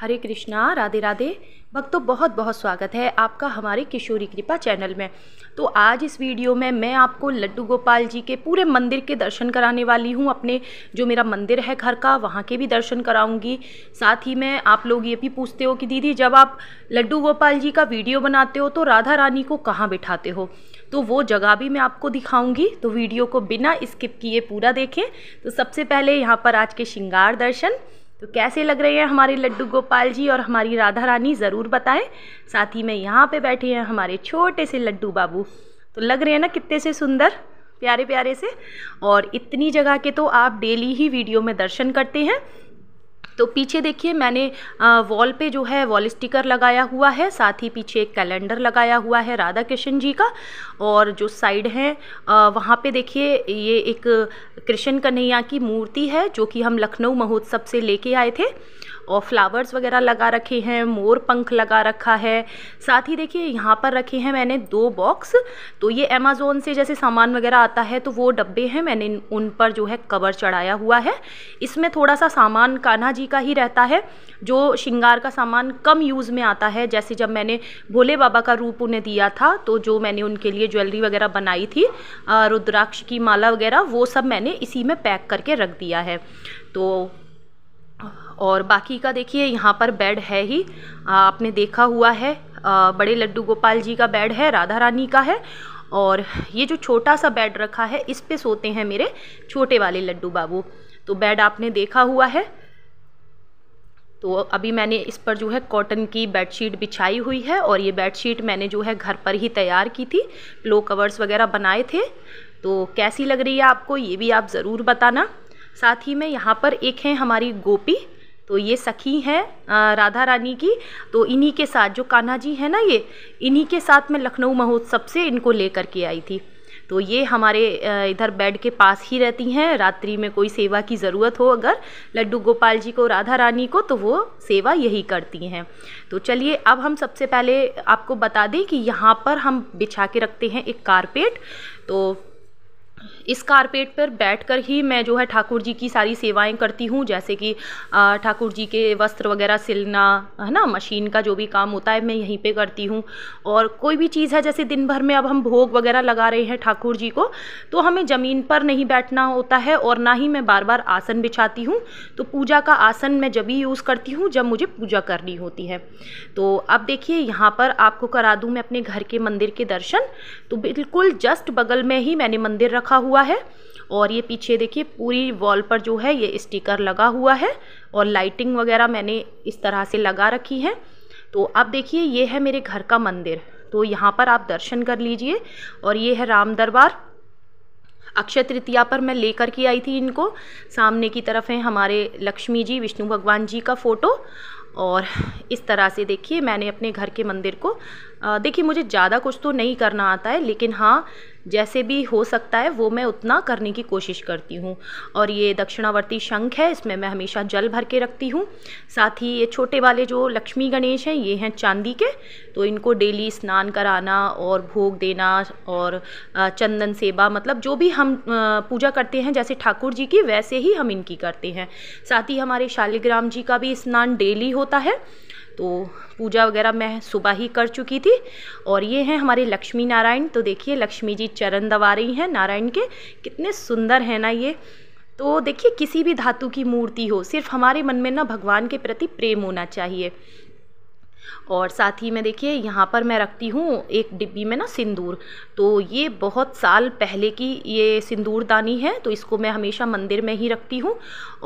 हरे कृष्णा राधे राधे भक्तों बहुत बहुत स्वागत है आपका हमारे किशोरी कृपा चैनल में तो आज इस वीडियो में मैं आपको लड्डू गोपाल जी के पूरे मंदिर के दर्शन कराने वाली हूँ अपने जो मेरा मंदिर है घर का वहाँ के भी दर्शन कराऊँगी साथ ही मैं आप लोग ये भी पूछते हो कि दीदी जब आप लड्डू गोपाल जी का वीडियो बनाते हो तो राधा रानी को कहाँ बिठाते हो तो वो जगह भी मैं आपको दिखाऊँगी तो वीडियो को बिना स्किप किए पूरा देखें तो सबसे पहले यहाँ पर आज के श्रृंगार दर्शन तो कैसे लग रहे हैं हमारे लड्डू गोपाल जी और हमारी राधा रानी ज़रूर बताएं साथ ही में यहाँ पे बैठे हैं हमारे छोटे से लड्डू बाबू तो लग रहे हैं ना कितने से सुंदर प्यारे प्यारे से और इतनी जगह के तो आप डेली ही वीडियो में दर्शन करते हैं तो पीछे देखिए मैंने वॉल पे जो है वॉल स्टिकर लगाया हुआ है साथ ही पीछे एक कैलेंडर लगाया हुआ है राधा कृष्ण जी का और जो साइड है वहाँ पे देखिए ये एक कृष्ण कन्हैया की मूर्ति है जो कि हम लखनऊ महोत्सव से लेके आए थे और फ्लावर्स वगैरह लगा रखे हैं मोर पंख लगा रखा है साथ ही देखिए यहाँ पर रखे हैं मैंने दो बॉक्स तो ये अमेज़ोन से जैसे सामान वगैरह आता है तो वो डब्बे हैं मैंने उन पर जो है कवर चढ़ाया हुआ है इसमें थोड़ा सा सामान कान्हा जी का ही रहता है जो श्रृंगार का सामान कम यूज़ में आता है जैसे जब मैंने भोले बाबा का रूप उन्हें दिया था तो जो मैंने उनके लिए ज्वेलरी वगैरह बनाई थी रुद्राक्ष की माला वगैरह वो सब मैंने इसी में पैक करके रख दिया है तो और बाकी का देखिए यहाँ पर बेड है ही आपने देखा हुआ है बड़े लड्डू गोपाल जी का बेड है राधा रानी का है और ये जो छोटा सा बेड रखा है इस पे सोते हैं मेरे छोटे वाले लड्डू बाबू तो बेड आपने देखा हुआ है तो अभी मैंने इस पर जो है कॉटन की बेडशीट बिछाई हुई है और ये बेडशीट मैंने जो है घर पर ही तैयार की थी लो कवर्स वगैरह बनाए थे तो कैसी लग रही है आपको ये भी आप ज़रूर बताना साथ ही में यहाँ पर एक है हमारी गोपी तो ये सखी हैं राधा रानी की तो इन्हीं के साथ जो कान्हा जी हैं ना ये इन्हीं के साथ मैं लखनऊ महोत्सव से इनको ले के आई थी तो ये हमारे इधर बेड के पास ही रहती हैं रात्रि में कोई सेवा की ज़रूरत हो अगर लड्डू गोपाल जी को राधा रानी को तो वो सेवा यही करती हैं तो चलिए अब हम सबसे पहले आपको बता दें कि यहाँ पर हम बिछा के रखते हैं एक कारपेट तो इस कारपेट पर बैठकर ही मैं जो है ठाकुर जी की सारी सेवाएं करती हूँ जैसे कि ठाकुर जी के वस्त्र वगैरह सिलना है ना मशीन का जो भी काम होता है मैं यहीं पे करती हूँ और कोई भी चीज़ है जैसे दिन भर में अब हम भोग वगैरह लगा रहे हैं ठाकुर जी को तो हमें ज़मीन पर नहीं बैठना होता है और ना ही मैं बार बार आसन बिछाती हूँ तो पूजा का आसन मैं जब भी यूज़ करती हूँ जब मुझे पूजा करनी होती है तो अब देखिए यहाँ पर आपको करा दूँ मैं अपने घर के मंदिर के दर्शन तो बिल्कुल जस्ट बगल में ही मैंने मंदिर रखा हुआ हुआ है और ये पीछे देखिए पूरी वॉल पर जो है ये स्टिकर लगा हुआ है और लाइटिंग वगैरह मैंने इस तरह से लगा रखी है तो अब देखिए ये है मेरे घर का मंदिर तो यहाँ पर आप दर्शन कर लीजिए और ये है राम दरबार अक्षय तृतीया पर मैं लेकर के आई थी इनको सामने की तरफ है हमारे लक्ष्मी जी विष्णु भगवान जी का फ़ोटो और इस तरह से देखिए मैंने अपने घर के मंदिर को देखिए मुझे ज़्यादा कुछ तो नहीं करना आता है लेकिन हाँ जैसे भी हो सकता है वो मैं उतना करने की कोशिश करती हूँ और ये दक्षिणावर्ती शंख है इसमें मैं हमेशा जल भर के रखती हूँ साथ ही ये छोटे वाले जो लक्ष्मी गणेश हैं ये हैं चांदी के तो इनको डेली स्नान कराना और भोग देना और चंदन सेवा मतलब जो भी हम पूजा करते हैं जैसे ठाकुर जी की वैसे ही हम इनकी करते हैं साथ ही हमारे शालिग्राम जी का भी स्नान डेली होता है तो पूजा वगैरह मैं सुबह ही कर चुकी थी और ये हैं हमारे लक्ष्मी नारायण तो देखिए लक्ष्मी जी चरण दबा रही हैं नारायण के कितने सुंदर हैं ना ये तो देखिए किसी भी धातु की मूर्ति हो सिर्फ हमारे मन में ना भगवान के प्रति प्रेम होना चाहिए और साथ ही मैं देखिए यहाँ पर मैं रखती हूँ एक डिब्बी में ना सिंदूर तो ये बहुत साल पहले की ये सिंदूरदानी है तो इसको मैं हमेशा मंदिर में ही रखती हूँ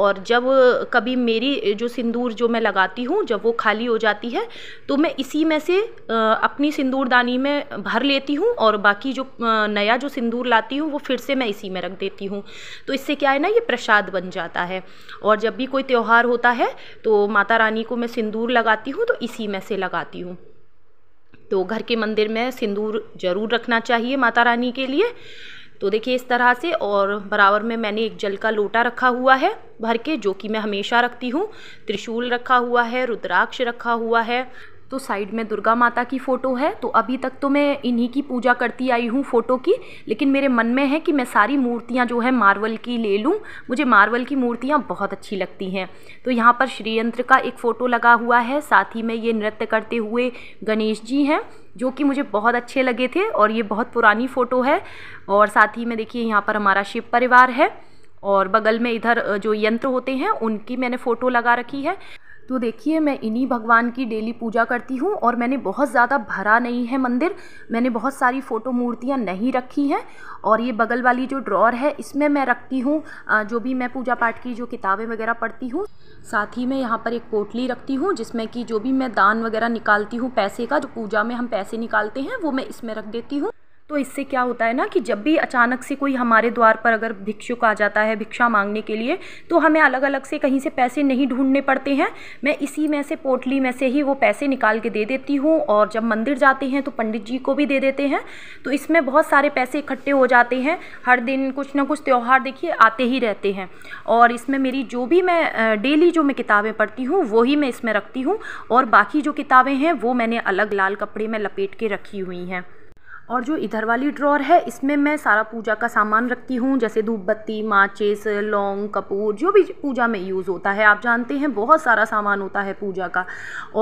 और जब कभी मेरी जो सिंदूर जो मैं लगाती हूँ जब वो खाली हो जाती है तो मैं इसी में से अपनी सिंदूरदानी में भर लेती हूँ और बाकी जो नया जो सिंदूर लाती हूँ वो फिर से मैं इसी में रख देती हूँ तो इससे क्या है ना ये प्रसाद बन जाता है और जब भी कोई त्यौहार होता है तो माता रानी को मैं सिंदूर लगाती हूँ तो इसी में ऐसे लगाती हूँ तो घर के मंदिर में सिंदूर ज़रूर रखना चाहिए माता रानी के लिए तो देखिए इस तरह से और बराबर में मैंने एक जल का लोटा रखा हुआ है भर के जो कि मैं हमेशा रखती हूँ त्रिशूल रखा हुआ है रुद्राक्ष रखा हुआ है तो साइड में दुर्गा माता की फ़ोटो है तो अभी तक तो मैं इन्हीं की पूजा करती आई हूँ फ़ोटो की लेकिन मेरे मन में है कि मैं सारी मूर्तियाँ जो है मार्वल की ले लूँ मुझे मार्वल की मूर्तियाँ बहुत अच्छी लगती हैं तो यहाँ पर श्रीयंत्र का एक फ़ोटो लगा हुआ है साथ ही में ये नृत्य करते हुए गणेश जी हैं जो कि मुझे बहुत अच्छे लगे थे और ये बहुत पुरानी फ़ोटो है और साथ ही में देखिए यहाँ पर हमारा शिव परिवार है और बगल में इधर जो यंत्र होते हैं उनकी मैंने फ़ोटो लगा रखी है तो देखिए मैं इन्हीं भगवान की डेली पूजा करती हूँ और मैंने बहुत ज़्यादा भरा नहीं है मंदिर मैंने बहुत सारी फ़ोटो मूर्तियाँ नहीं रखी हैं और ये बगल वाली जो ड्रॉर है इसमें मैं रखती हूँ जो भी मैं पूजा पाठ की जो किताबें वगैरह पढ़ती हूँ साथ ही मैं यहाँ पर एक पोटली रखती हूँ जिसमें कि जो भी मैं दान वगैरह निकालती हूँ पैसे का जो पूजा में हम पैसे निकालते हैं वो मैं इसमें रख देती हूँ तो इससे क्या होता है ना कि जब भी अचानक से कोई हमारे द्वार पर अगर भिक्षुक आ जाता है भिक्षा मांगने के लिए तो हमें अलग अलग से कहीं से पैसे नहीं ढूंढने पड़ते हैं मैं इसी में से पोटली में से ही वो पैसे निकाल के दे देती हूँ और जब मंदिर जाते हैं तो पंडित जी को भी दे देते हैं तो इसमें बहुत सारे पैसे इकट्ठे हो जाते हैं हर दिन कुछ ना कुछ त्यौहार देखिए आते ही रहते हैं और इसमें मेरी जो भी मैं डेली जो मैं किताबें पढ़ती हूँ वही मैं इसमें रखती हूँ और बाकी जो किताबें हैं वो मैंने अलग लाल कपड़े में लपेट के रखी हुई हैं और जो इधर वाली ड्रॉर है इसमें मैं सारा पूजा का सामान रखती हूँ जैसे धूप बत्ती माचिस लौंग कपूर जो भी पूजा में यूज़ होता है आप जानते हैं बहुत सारा सामान होता है पूजा का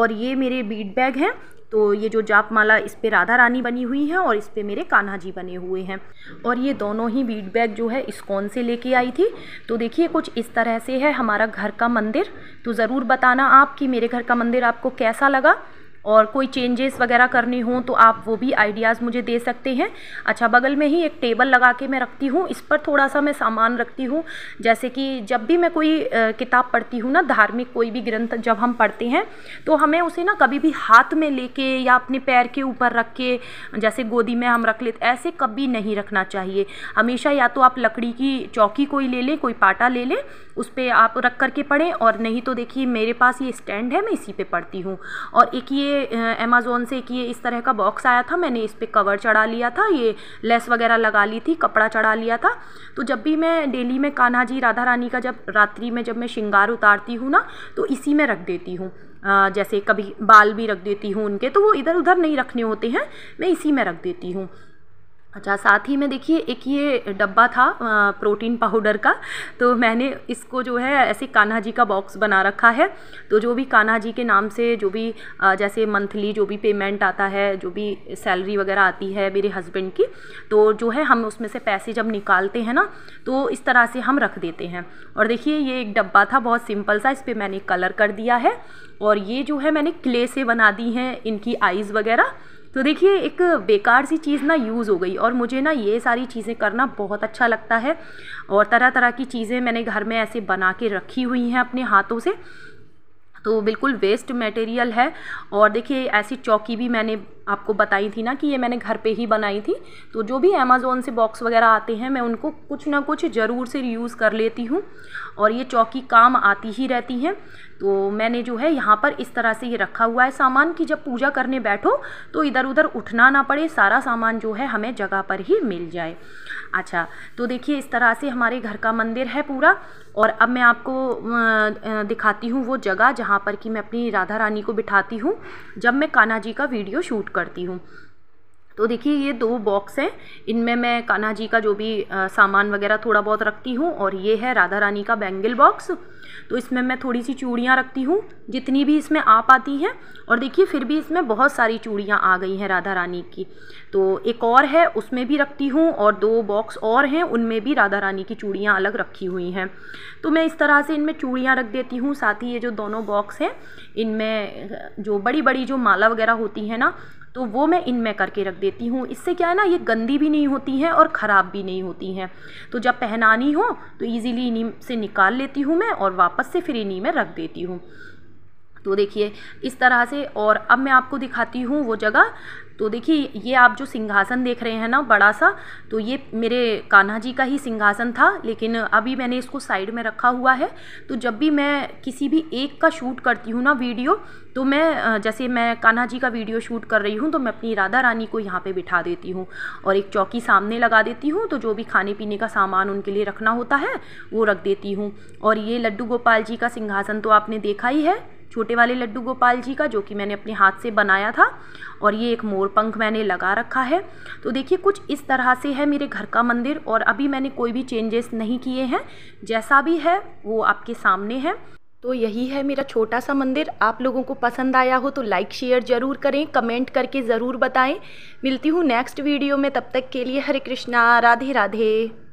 और ये मेरे बीट बैग हैं तो ये जो जाप माला इस पर राधा रानी बनी हुई है और इस पर मेरे कान्हा जी बने हुए हैं और ये दोनों ही बीट बैग जो है कौन से लेके आई थी तो देखिए कुछ इस तरह से है हमारा घर का मंदिर तो ज़रूर बताना आप कि मेरे घर का मंदिर आपको कैसा लगा और कोई चेंजेस वगैरह करने हों तो आप वो भी आइडियाज़ मुझे दे सकते हैं अच्छा बगल में ही एक टेबल लगा के मैं रखती हूँ इस पर थोड़ा सा मैं सामान रखती हूँ जैसे कि जब भी मैं कोई किताब पढ़ती हूँ ना धार्मिक कोई भी ग्रंथ जब हम पढ़ते हैं तो हमें उसे ना कभी भी हाथ में लेके या अपने पैर के ऊपर रख के जैसे गोदी में हम रख लेते ऐसे कभी नहीं रखना चाहिए हमेशा या तो आप लकड़ी की चौकी कोई ले लें कोई पाटा ले लें उस पर आप रख करके पढ़ें और नहीं तो देखिए मेरे पास ये स्टैंड है मैं इसी पे पढ़ती हूँ और एक ये अमेज़ोन से एक ये इस तरह का बॉक्स आया था मैंने इस पर कवर चढ़ा लिया था ये लेस वगैरह लगा ली थी कपड़ा चढ़ा लिया था तो जब भी मैं डेली में कान्हा जी राधा रानी का जब रात्रि में जब मैं श्रृंगार उतारती हूँ ना तो इसी में रख देती हूँ जैसे कभी बाल भी रख देती हूँ उनके तो वो इधर उधर नहीं रखने होते हैं मैं इसी में रख देती हूँ अच्छा साथ ही में देखिए एक ये डब्बा था प्रोटीन पाउडर का तो मैंने इसको जो है ऐसे कान्हा जी का बॉक्स बना रखा है तो जो भी कान्हा जी के नाम से जो भी जैसे मंथली जो भी पेमेंट आता है जो भी सैलरी वगैरह आती है मेरे हस्बैंड की तो जो है हम उसमें से पैसे जब निकालते हैं ना तो इस तरह से हम रख देते हैं और देखिए ये एक डब्बा था बहुत सिंपल सा इस पर मैंने कलर कर दिया है और ये जो है मैंने क्ले से बना दी हैं इनकी आइज़ वगैरह तो देखिए एक बेकार सी चीज़ ना यूज़ हो गई और मुझे ना ये सारी चीज़ें करना बहुत अच्छा लगता है और तरह तरह की चीज़ें मैंने घर में ऐसे बना के रखी हुई हैं अपने हाथों से तो बिल्कुल वेस्ट मटेरियल है और देखिए ऐसी चौकी भी मैंने आपको बताई थी ना कि ये मैंने घर पे ही बनाई थी तो जो भी अमेज़ोन से बॉक्स वगैरह आते हैं मैं उनको कुछ ना कुछ ज़रूर से यूज़ कर लेती हूँ और ये चौकी काम आती ही रहती हैं तो मैंने जो है यहाँ पर इस तरह से ये रखा हुआ है सामान कि जब पूजा करने बैठो तो इधर उधर उठना ना पड़े सारा सामान जो है हमें जगह पर ही मिल जाए अच्छा तो देखिए इस तरह से हमारे घर का मंदिर है पूरा और अब मैं आपको दिखाती हूँ वो जगह जहाँ पर कि मैं अपनी राधा रानी को बिठाती हूँ जब मैं कान्हा जी का वीडियो शूट करती हूँ तो देखिए ये दो बॉक्स हैं इनमें मैं कान्हा जी का जो भी आ, सामान वगैरह थोड़ा बहुत रखती हूँ और ये है राधा रानी का बैंगल बॉक्स तो इसमें मैं थोड़ी सी चूड़ियाँ रखती हूँ जितनी भी इसमें आ पाती हैं और देखिए फिर भी इसमें बहुत सारी चूड़ियाँ आ गई हैं राधा रानी की तो एक और है उसमें भी रखती हूँ और दो बॉक्स और हैं उनमें भी राधा रानी की चूड़ियाँ अलग रखी हुई हैं तो मैं इस तरह से इनमें चूड़ियाँ रख देती हूँ साथ ही ये जो दोनों बॉक्स हैं इनमें जो बड़ी बड़ी जो माला वगैरह होती है ना तो वो मैं इनमें करके रख देती हूँ इससे क्या है ना ये गंदी भी नहीं होती हैं और ख़राब भी नहीं होती हैं तो जब पहनानी हो तो ईज़िली इन्हीं से निकाल लेती हूँ मैं और वापस से फिर इन्हीं में रख देती हूँ तो देखिए इस तरह से और अब मैं आपको दिखाती हूँ वो जगह तो देखिए ये आप जो सिंहासन देख रहे हैं ना बड़ा सा तो ये मेरे कान्हा जी का ही सिंहासन था लेकिन अभी मैंने इसको साइड में रखा हुआ है तो जब भी मैं किसी भी एक का शूट करती हूँ ना वीडियो तो मैं जैसे मैं कान्हा जी का वीडियो शूट कर रही हूँ तो मैं अपनी राधा रानी को यहाँ पर बिठा देती हूँ और एक चौकी सामने लगा देती हूँ तो जो भी खाने पीने का सामान उनके लिए रखना होता है वो रख देती हूँ और ये लड्डू गोपाल जी का सिंहासन तो आपने देखा ही है छोटे वाले लड्डू गोपाल जी का जो कि मैंने अपने हाथ से बनाया था और ये एक मोर पंख मैंने लगा रखा है तो देखिए कुछ इस तरह से है मेरे घर का मंदिर और अभी मैंने कोई भी चेंजेस नहीं किए हैं जैसा भी है वो आपके सामने है तो यही है मेरा छोटा सा मंदिर आप लोगों को पसंद आया हो तो लाइक शेयर ज़रूर करें कमेंट करके ज़रूर बताएं मिलती हूँ नेक्स्ट वीडियो में तब तक के लिए हरे कृष्णा राधे राधे